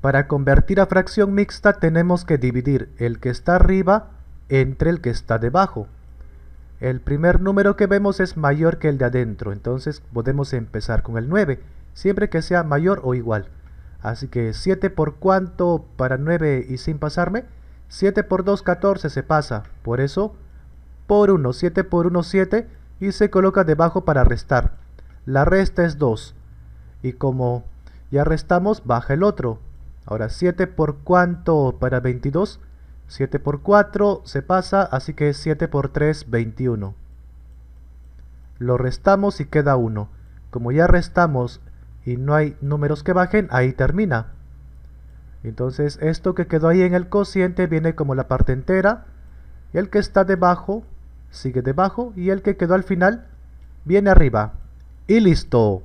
Para convertir a fracción mixta tenemos que dividir el que está arriba entre el que está debajo. El primer número que vemos es mayor que el de adentro, entonces podemos empezar con el 9, siempre que sea mayor o igual. Así que 7 por cuánto para 9 y sin pasarme, 7 por 2, 14 se pasa, por eso por 1, 7 por 1, 7 y se coloca debajo para restar. La resta es 2 y como ya restamos baja el otro, Ahora 7 por cuánto para 22? 7 por 4 se pasa, así que 7 por 3, 21. Lo restamos y queda 1. Como ya restamos y no hay números que bajen, ahí termina. Entonces esto que quedó ahí en el cociente viene como la parte entera. el que está debajo sigue debajo y el que quedó al final viene arriba. Y listo.